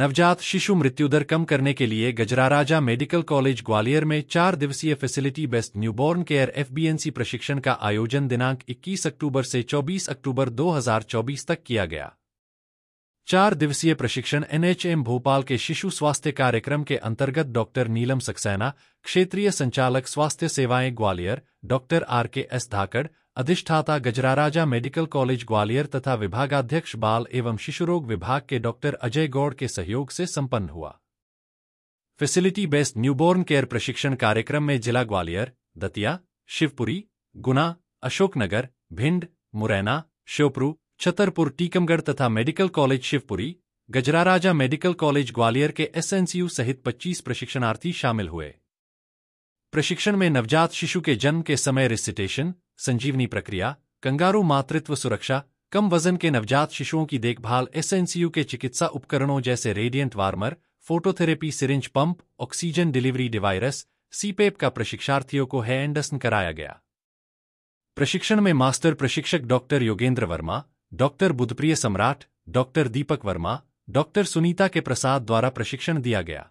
नवजात शिशु मृत्यु दर कम करने के लिए गजरा राजा मेडिकल कॉलेज ग्वालियर में चार दिवसीय facility based newborn care FBNC प्रशिक्षण का आयोजन दिनांक 21 अक्टूबर से 24 अक्टूबर 2024 तक किया गया चार दिवसीय प्रशिक्षण एनएचएम भोपाल के शिशु स्वास्थ्य कार्यक्रम के अंतर्गत डॉक्टर नीलम सक्सेना क्षेत्रीय संचालक स्वास्थ्य सेवाएं Gwalior doctor R K S Dhakad अधिष्ठाता गजराराजा मेडिकल कॉलेज ग्वालियर तथा विभागाध्यक्ष बाल एवं शिशुरोग विभाग के डॉक्टर अजय गौड़ के सहयोग से संपन्न हुआ फैसिलिटी बेस्ड न्यूबोर्न केयर प्रशिक्षण कार्यक्रम में जिला ग्वालियर दतिया शिवपुरी गुना अशोकनगर भिंड मुरैना श्योपुरू छतरपुर टीकमगढ़ तथा medical college Shivpuri Gajraraja medical college Gwalior के एसएनसीयू सहित 25 प्रशिक्षणार्थी शामिल हुए प्रशिक्षण में नवजात शिशु के जन्म के समय रिसिटेशन संजीवनी प्रक्रिया कंगारू मातृत्व सुरक्षा कम वजन के नवजात शिशुओं की देखभाल एसएनसीयू के चिकित्सा उपकरणों जैसे radiant warmer phototherapy syringe pump oxygen delivery devices CPAP का प्रशिक्षार्थियों को हैंडसन कराया गया प्रशिक्षण में मास्टर प्रशिक्षक doctor Yogendra Verma doctor Budhpriya Samrat doctor Deepak Verma doctor Sunita K Prasad द्वारा प्रशिक्षण दिया गया